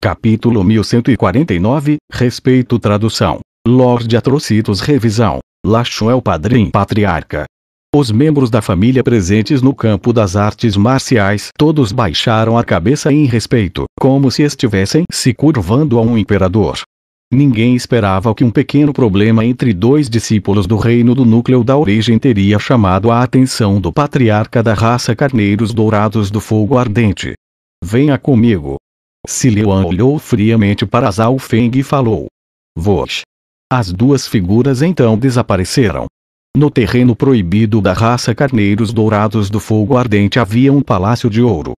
Capítulo 1149, Respeito Tradução. Lorde Atrocitos Revisão. Lachon é o padrinho patriarca. Os membros da família presentes no campo das artes marciais todos baixaram a cabeça em respeito, como se estivessem se curvando a um imperador. Ninguém esperava que um pequeno problema entre dois discípulos do reino do núcleo da origem teria chamado a atenção do patriarca da raça Carneiros Dourados do Fogo Ardente. Venha comigo, Siluan olhou friamente para Zhao Feng e falou. Vox. As duas figuras então desapareceram. No terreno proibido da raça Carneiros Dourados do Fogo Ardente havia um palácio de ouro.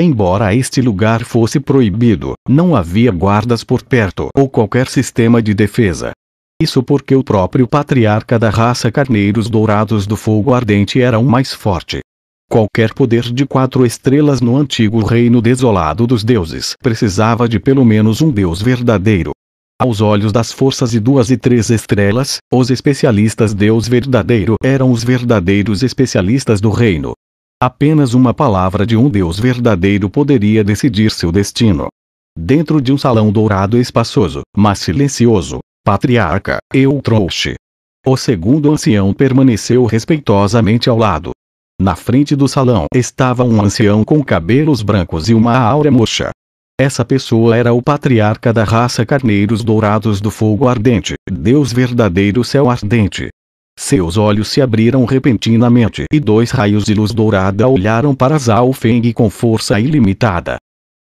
Embora este lugar fosse proibido, não havia guardas por perto ou qualquer sistema de defesa. Isso porque o próprio patriarca da raça Carneiros Dourados do Fogo Ardente era o mais forte, Qualquer poder de quatro estrelas no antigo reino desolado dos deuses precisava de pelo menos um deus verdadeiro. Aos olhos das forças de duas e três estrelas, os especialistas Deus verdadeiro eram os verdadeiros especialistas do reino. Apenas uma palavra de um Deus verdadeiro poderia decidir seu destino. Dentro de um salão dourado e espaçoso, mas silencioso, patriarca, eu trouxe. O segundo ancião permaneceu respeitosamente ao lado, na frente do salão estava um ancião com cabelos brancos e uma aura mocha. Essa pessoa era o patriarca da raça Carneiros Dourados do Fogo Ardente, Deus Verdadeiro Céu Ardente. Seus olhos se abriram repentinamente e dois raios de luz dourada olharam para Zhao Feng com força ilimitada.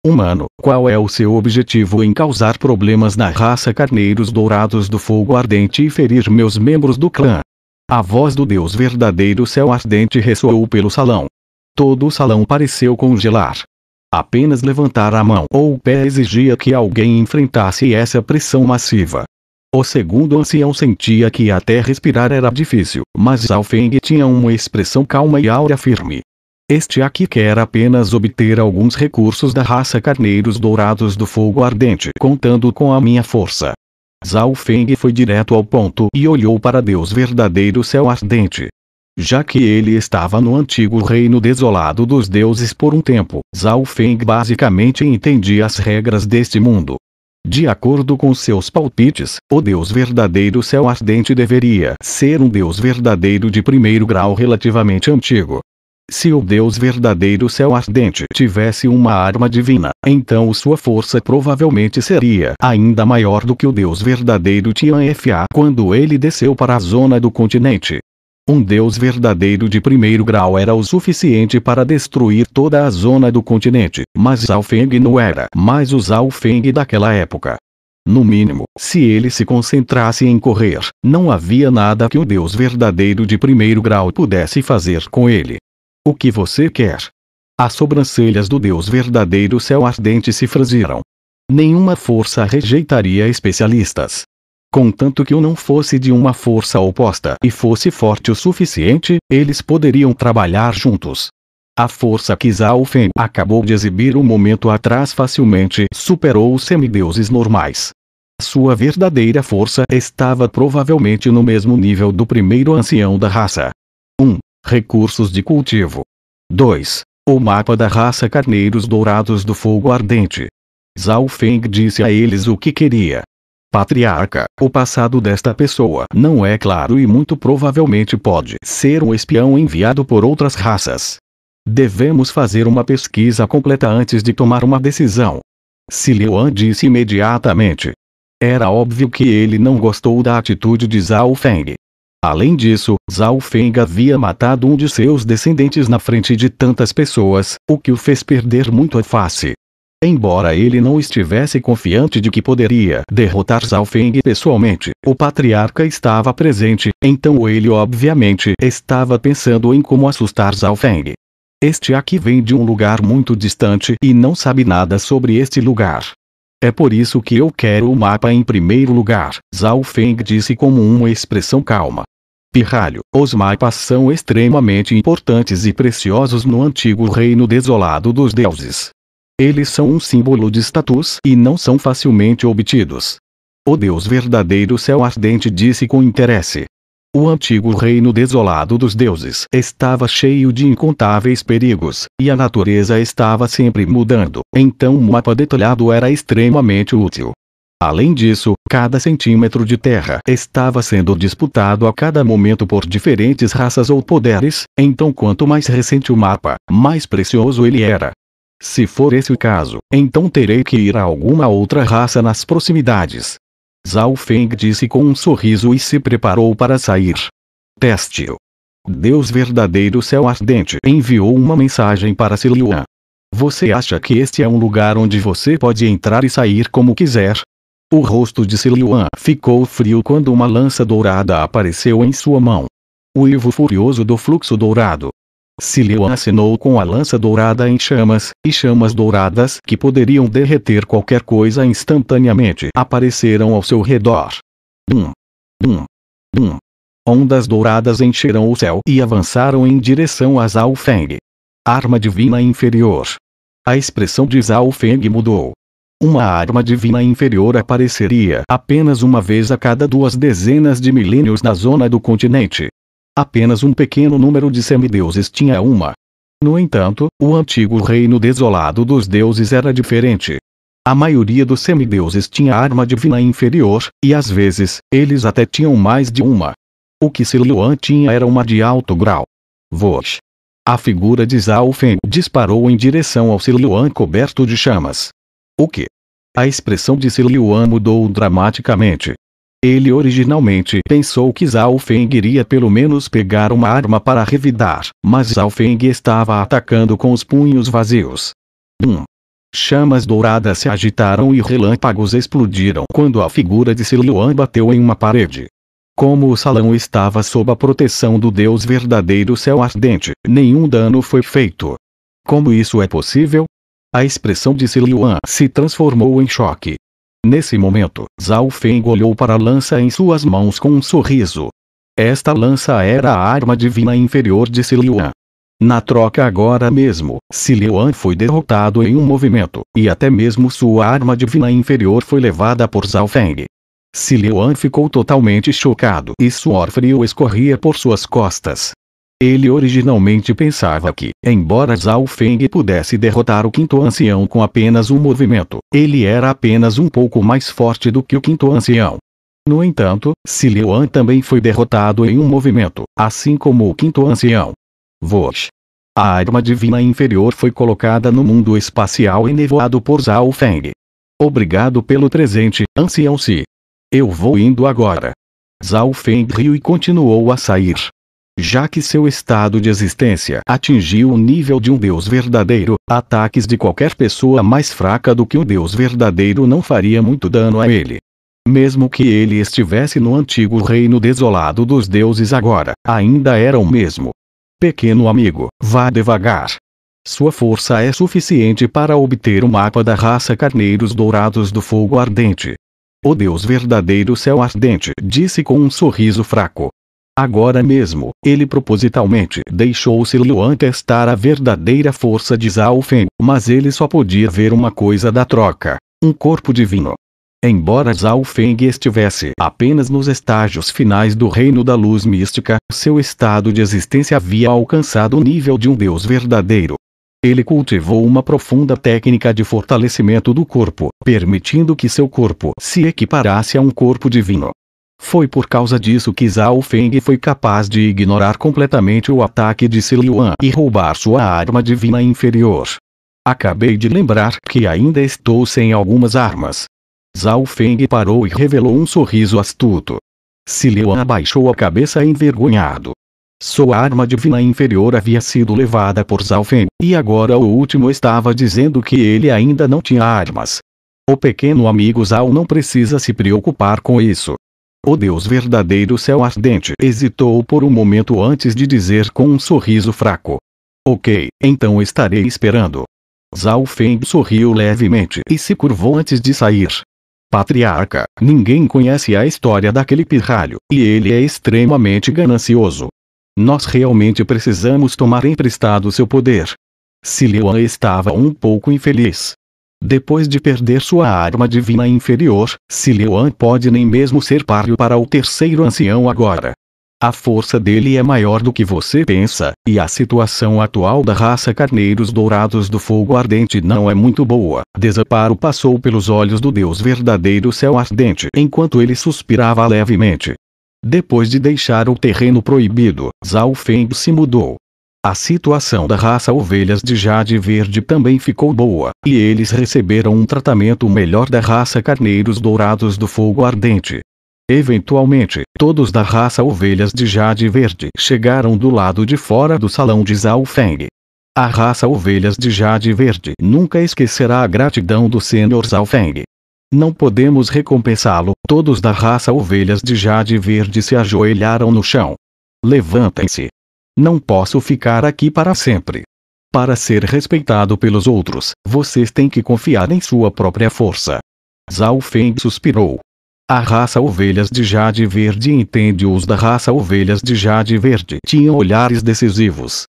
Humano, qual é o seu objetivo em causar problemas na raça Carneiros Dourados do Fogo Ardente e ferir meus membros do clã? A voz do Deus verdadeiro céu ardente ressoou pelo salão. Todo o salão pareceu congelar. Apenas levantar a mão ou o pé exigia que alguém enfrentasse essa pressão massiva. O segundo ancião sentia que até respirar era difícil, mas Alfeng tinha uma expressão calma e aura firme. Este aqui quer apenas obter alguns recursos da raça Carneiros Dourados do Fogo Ardente contando com a minha força. Zhao Feng foi direto ao ponto e olhou para Deus verdadeiro céu ardente. Já que ele estava no antigo reino desolado dos deuses por um tempo, Zhao Feng basicamente entendia as regras deste mundo. De acordo com seus palpites, o Deus verdadeiro céu ardente deveria ser um Deus verdadeiro de primeiro grau relativamente antigo, se o Deus verdadeiro céu ardente tivesse uma arma divina, então sua força provavelmente seria ainda maior do que o Deus verdadeiro Tian-Fa quando ele desceu para a zona do continente. Um Deus verdadeiro de primeiro grau era o suficiente para destruir toda a zona do continente, mas Zhao Feng não era mais o Zhao Feng daquela época. No mínimo, se ele se concentrasse em correr, não havia nada que o Deus verdadeiro de primeiro grau pudesse fazer com ele. O que você quer? As sobrancelhas do Deus verdadeiro céu ardente se franziram. Nenhuma força rejeitaria especialistas. Contanto que o não fosse de uma força oposta e fosse forte o suficiente, eles poderiam trabalhar juntos. A força que Zalfen acabou de exibir um momento atrás facilmente superou os semideuses normais. Sua verdadeira força estava provavelmente no mesmo nível do primeiro ancião da raça, Recursos de cultivo. 2. O mapa da raça Carneiros Dourados do Fogo Ardente. Zhao Feng disse a eles o que queria. Patriarca, o passado desta pessoa não é claro e muito provavelmente pode ser um espião enviado por outras raças. Devemos fazer uma pesquisa completa antes de tomar uma decisão. Siluan disse imediatamente. Era óbvio que ele não gostou da atitude de Zhao Feng. Além disso, Zhao Feng havia matado um de seus descendentes na frente de tantas pessoas, o que o fez perder muito a face. Embora ele não estivesse confiante de que poderia derrotar Zhao Feng pessoalmente, o patriarca estava presente, então ele obviamente estava pensando em como assustar Zhao Feng. Este aqui vem de um lugar muito distante e não sabe nada sobre este lugar. É por isso que eu quero o mapa em primeiro lugar, Zhao Feng disse com uma expressão calma pirralho. Os mapas são extremamente importantes e preciosos no antigo reino desolado dos deuses. Eles são um símbolo de status e não são facilmente obtidos. O Deus verdadeiro céu ardente disse com interesse. O antigo reino desolado dos deuses estava cheio de incontáveis perigos, e a natureza estava sempre mudando, então um mapa detalhado era extremamente útil. Além disso, cada centímetro de terra estava sendo disputado a cada momento por diferentes raças ou poderes, então quanto mais recente o mapa, mais precioso ele era. Se for esse o caso, então terei que ir a alguma outra raça nas proximidades. Zhao Feng disse com um sorriso e se preparou para sair. teste Deus verdadeiro céu ardente enviou uma mensagem para Siliuan. Você acha que este é um lugar onde você pode entrar e sair como quiser, o rosto de Siluan ficou frio quando uma lança dourada apareceu em sua mão. O Ivo furioso do fluxo dourado. Siluan acenou com a lança dourada em chamas, e chamas douradas que poderiam derreter qualquer coisa instantaneamente apareceram ao seu redor. Bum, bum, bum. Ondas douradas encheram o céu e avançaram em direção a Zhao Feng. Arma Divina Inferior. A expressão de Zhao Feng mudou uma arma divina inferior apareceria apenas uma vez a cada duas dezenas de milênios na zona do continente. Apenas um pequeno número de semideuses tinha uma. No entanto, o antigo reino desolado dos deuses era diferente. A maioria dos semideuses tinha arma divina inferior, e às vezes, eles até tinham mais de uma. O que Siluan tinha era uma de alto grau. Voz. A figura de Zalfen disparou em direção ao Siluan coberto de chamas. O que? A expressão de Siliuan mudou dramaticamente. Ele originalmente pensou que Zhao Feng iria pelo menos pegar uma arma para revidar, mas Zhao Feng estava atacando com os punhos vazios. 1. Um. Chamas douradas se agitaram e relâmpagos explodiram quando a figura de Siliuan bateu em uma parede. Como o salão estava sob a proteção do Deus verdadeiro céu ardente, nenhum dano foi feito. Como isso é possível? A expressão de Siliuan se transformou em choque. Nesse momento, Zhao Feng olhou para a lança em suas mãos com um sorriso. Esta lança era a arma divina inferior de Siliuan. Na troca agora mesmo, Siliuan foi derrotado em um movimento, e até mesmo sua arma divina inferior foi levada por Zhao Feng. Siliuan ficou totalmente chocado e suor frio escorria por suas costas. Ele originalmente pensava que, embora Zhao Feng pudesse derrotar o quinto ancião com apenas um movimento, ele era apenas um pouco mais forte do que o quinto ancião. No entanto, Si Liuan também foi derrotado em um movimento, assim como o quinto ancião. Voz. A arma divina inferior foi colocada no mundo espacial e nevoado por Zhao Feng. Obrigado pelo presente, ancião Si. Eu vou indo agora. Zhao Feng riu e continuou a sair já que seu estado de existência atingiu o nível de um Deus verdadeiro, ataques de qualquer pessoa mais fraca do que um Deus verdadeiro não faria muito dano a ele. Mesmo que ele estivesse no antigo reino desolado dos deuses agora, ainda era o mesmo. Pequeno amigo, vá devagar. Sua força é suficiente para obter o mapa da raça Carneiros Dourados do Fogo Ardente. O Deus verdadeiro Céu Ardente disse com um sorriso fraco, Agora mesmo, ele propositalmente deixou-se Luan testar a verdadeira força de Zalfen, mas ele só podia ver uma coisa da troca: um corpo divino. Embora Zalfeng estivesse apenas nos estágios finais do reino da luz mística, seu estado de existência havia alcançado o nível de um deus verdadeiro. Ele cultivou uma profunda técnica de fortalecimento do corpo, permitindo que seu corpo se equiparasse a um corpo divino. Foi por causa disso que Zhao Feng foi capaz de ignorar completamente o ataque de Silu'an e roubar sua arma divina inferior. Acabei de lembrar que ainda estou sem algumas armas. Zhao Feng parou e revelou um sorriso astuto. Silu'an abaixou a cabeça envergonhado. Sua arma divina inferior havia sido levada por Zhao Feng, e agora o último estava dizendo que ele ainda não tinha armas. O pequeno amigo Zhao não precisa se preocupar com isso. O Deus verdadeiro céu ardente hesitou por um momento antes de dizer com um sorriso fraco. Ok, então estarei esperando. Zhao Feng sorriu levemente e se curvou antes de sair. Patriarca, ninguém conhece a história daquele pirralho, e ele é extremamente ganancioso. Nós realmente precisamos tomar emprestado seu poder. Sileuan estava um pouco infeliz, depois de perder sua arma divina inferior, Sileuan pode nem mesmo ser páreo para o terceiro ancião agora. A força dele é maior do que você pensa, e a situação atual da raça Carneiros Dourados do Fogo Ardente não é muito boa. Desaparo passou pelos olhos do Deus Verdadeiro Céu Ardente enquanto ele suspirava levemente. Depois de deixar o terreno proibido, Zhao Feng se mudou. A situação da raça Ovelhas de Jade Verde também ficou boa, e eles receberam um tratamento melhor da raça Carneiros Dourados do Fogo Ardente. Eventualmente, todos da raça Ovelhas de Jade Verde chegaram do lado de fora do salão de Zhao Feng. A raça Ovelhas de Jade Verde nunca esquecerá a gratidão do Senhor Zhao Feng. Não podemos recompensá-lo, todos da raça Ovelhas de Jade Verde se ajoelharam no chão. Levantem-se. Não posso ficar aqui para sempre. Para ser respeitado pelos outros, vocês têm que confiar em sua própria força. Zhao Feng suspirou. A raça Ovelhas de Jade Verde entende os da raça Ovelhas de Jade Verde tinham olhares decisivos,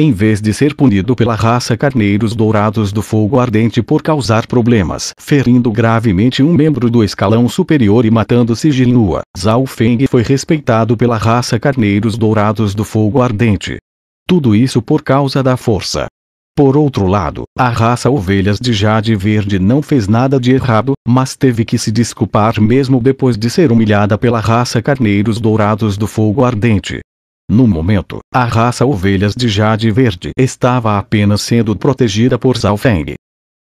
em vez de ser punido pela raça Carneiros Dourados do Fogo Ardente por causar problemas, ferindo gravemente um membro do escalão superior e matando Sigil Lua. Zhao Feng foi respeitado pela raça Carneiros Dourados do Fogo Ardente. Tudo isso por causa da força. Por outro lado, a raça Ovelhas de Jade Verde não fez nada de errado, mas teve que se desculpar mesmo depois de ser humilhada pela raça Carneiros Dourados do Fogo Ardente. No momento, a raça Ovelhas de Jade Verde estava apenas sendo protegida por Zhao Feng.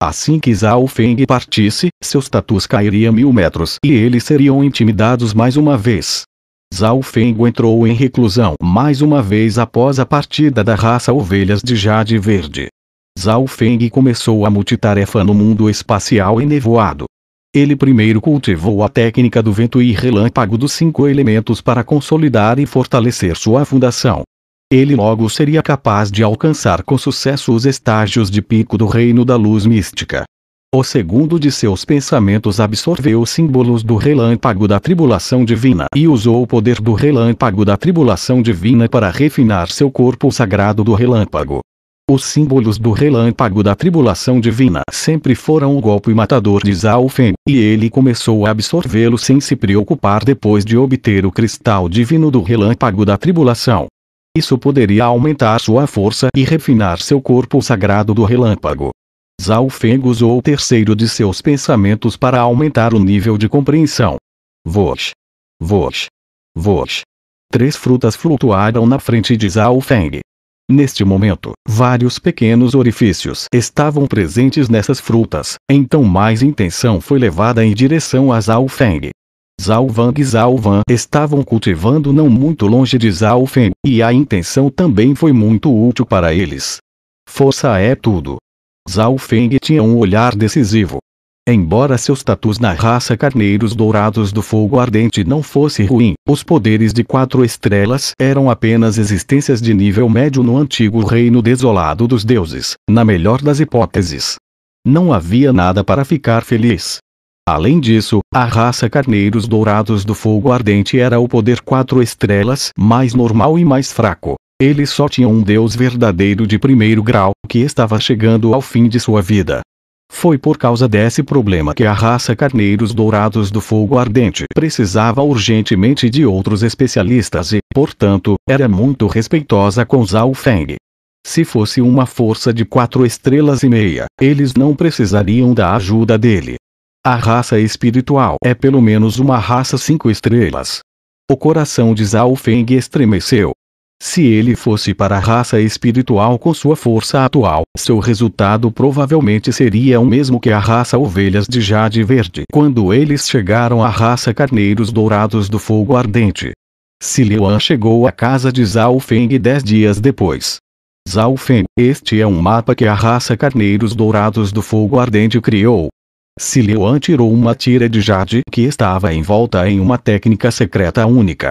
Assim que Zhao Feng partisse, seu status cairia mil metros e eles seriam intimidados mais uma vez. Zhao Feng entrou em reclusão mais uma vez após a partida da raça Ovelhas de Jade Verde. Zhao Feng começou a multitarefa no mundo espacial enevoado, ele primeiro cultivou a técnica do vento e relâmpago dos cinco elementos para consolidar e fortalecer sua fundação. Ele logo seria capaz de alcançar com sucesso os estágios de pico do reino da luz mística. O segundo de seus pensamentos absorveu os símbolos do relâmpago da tribulação divina e usou o poder do relâmpago da tribulação divina para refinar seu corpo sagrado do relâmpago. Os símbolos do relâmpago da tribulação divina sempre foram o golpe matador de Zhao Feng, e ele começou a absorvê-lo sem se preocupar depois de obter o cristal divino do relâmpago da tribulação. Isso poderia aumentar sua força e refinar seu corpo sagrado do relâmpago. Zhao Feng usou o terceiro de seus pensamentos para aumentar o nível de compreensão. Vosh. Vosh. Vosh. Três frutas flutuaram na frente de Zhao Feng. Neste momento, vários pequenos orifícios estavam presentes nessas frutas, então mais intenção foi levada em direção a Zhao Feng. Zhao Wang e Zhao Wan estavam cultivando não muito longe de Zhao Feng, e a intenção também foi muito útil para eles. Força é tudo. Zhao Feng tinha um olhar decisivo, Embora seus tatus na raça Carneiros Dourados do Fogo Ardente não fosse ruim, os poderes de quatro estrelas eram apenas existências de nível médio no antigo reino desolado dos deuses, na melhor das hipóteses. Não havia nada para ficar feliz. Além disso, a raça Carneiros Dourados do Fogo Ardente era o poder quatro estrelas mais normal e mais fraco. Ele só tinha um deus verdadeiro de primeiro grau, que estava chegando ao fim de sua vida. Foi por causa desse problema que a raça Carneiros Dourados do Fogo Ardente precisava urgentemente de outros especialistas e, portanto, era muito respeitosa com Zhao Feng. Se fosse uma força de quatro estrelas e meia, eles não precisariam da ajuda dele. A raça espiritual é pelo menos uma raça cinco estrelas. O coração de Zhao Feng estremeceu, se ele fosse para a raça espiritual com sua força atual, seu resultado provavelmente seria o mesmo que a raça ovelhas de jade verde quando eles chegaram à raça carneiros dourados do fogo ardente. Se Liuan chegou à casa de Zhao Feng dez dias depois. Zhao Feng, este é um mapa que a raça carneiros dourados do fogo ardente criou. Se Liuan tirou uma tira de jade que estava envolta em uma técnica secreta única.